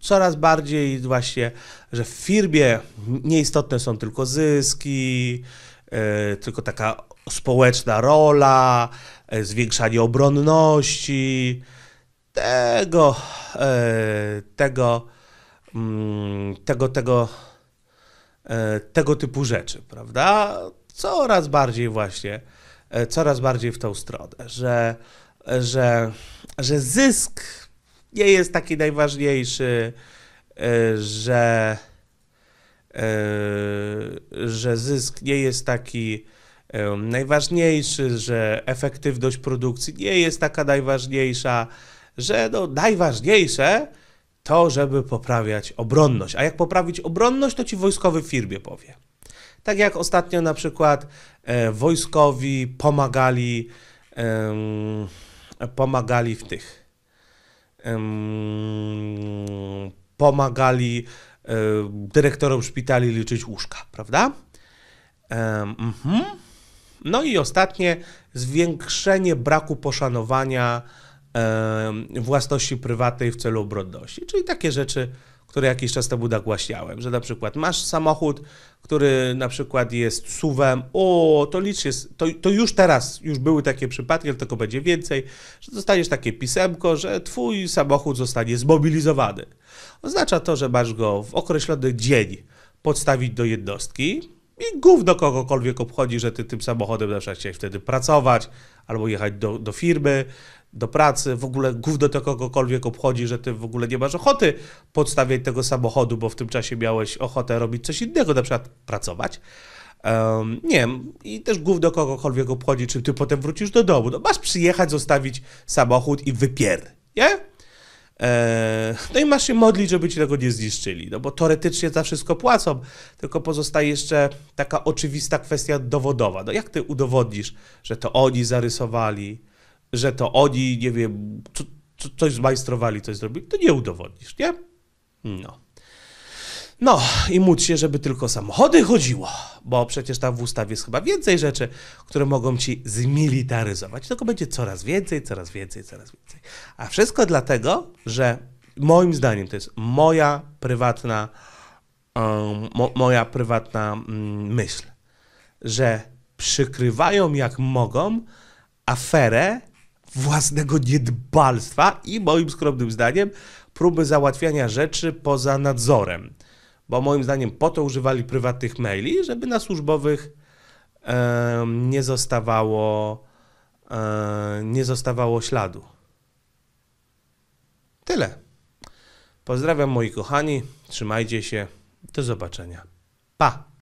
S1: coraz bardziej właśnie, że w firmie nieistotne są tylko zyski, e, tylko taka społeczna rola, e, zwiększanie obronności, tego, mm, tego, tego, tego, tego typu rzeczy, prawda? Coraz bardziej właśnie, coraz bardziej w tą stronę, że, że, że zysk nie jest taki najważniejszy, e, że, e, że zysk nie jest taki e, najważniejszy, że efektywność produkcji nie jest taka najważniejsza, że no, najważniejsze to, żeby poprawiać obronność. A jak poprawić obronność, to ci wojskowy w firmie powie. Tak jak ostatnio na przykład e, wojskowi pomagali, e, pomagali w tych pomagali e, dyrektorom szpitali liczyć łóżka, prawda? Mhm. No i ostatnie, zwiększenie braku poszanowania własności prywatnej w celu obronności, czyli takie rzeczy, które jakiś czas temu nagłaśniałem, że na przykład masz samochód, który na przykład jest suwem, o, to licz jest, to, to już teraz, już były takie przypadki, ale tylko będzie więcej, że dostaniesz takie pisemko, że twój samochód zostanie zmobilizowany. Oznacza to, że masz go w określony dzień podstawić do jednostki, i gówno kogokolwiek obchodzi, że ty tym samochodem zawsze chciałeś wtedy pracować, albo jechać do, do firmy, do pracy. W ogóle gówno to kogokolwiek obchodzi, że ty w ogóle nie masz ochoty podstawiać tego samochodu, bo w tym czasie miałeś ochotę robić coś innego, na przykład pracować. Um, nie wiem, i też gówno kogokolwiek obchodzi, czy ty potem wrócisz do domu. No, masz przyjechać, zostawić samochód i wypier, nie? E, no i masz się modlić, żeby ci tego nie zniszczyli, no bo teoretycznie za wszystko płacą, tylko pozostaje jeszcze taka oczywista kwestia dowodowa. No jak ty udowodnisz, że to oni zarysowali, że to oni, nie wiem, coś zmajstrowali, coś zrobili? To nie udowodnisz, nie? No. No i móc się, żeby tylko samochody chodziło, bo przecież tam w ustawie jest chyba więcej rzeczy, które mogą ci zmilitaryzować. Tylko będzie coraz więcej, coraz więcej, coraz więcej. A wszystko dlatego, że moim zdaniem to jest moja prywatna, um, moja prywatna mm, myśl, że przykrywają jak mogą aferę własnego niedbalstwa i moim skromnym zdaniem próby załatwiania rzeczy poza nadzorem bo moim zdaniem po to używali prywatnych maili, żeby na służbowych e, nie zostawało e, nie zostawało śladu. Tyle. Pozdrawiam moi kochani, trzymajcie się, do zobaczenia. Pa!